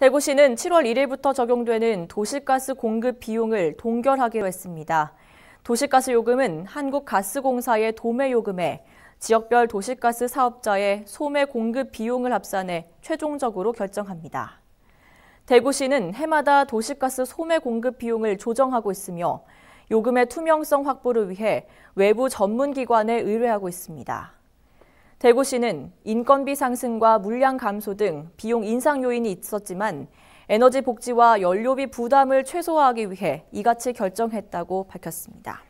대구시는 7월 1일부터 적용되는 도시가스 공급 비용을 동결하기로 했습니다. 도시가스 요금은 한국가스공사의 도매 요금에 지역별 도시가스 사업자의 소매 공급 비용을 합산해 최종적으로 결정합니다. 대구시는 해마다 도시가스 소매 공급 비용을 조정하고 있으며 요금의 투명성 확보를 위해 외부 전문기관에 의뢰하고 있습니다. 대구시는 인건비 상승과 물량 감소 등 비용 인상 요인이 있었지만 에너지 복지와 연료비 부담을 최소화하기 위해 이같이 결정했다고 밝혔습니다.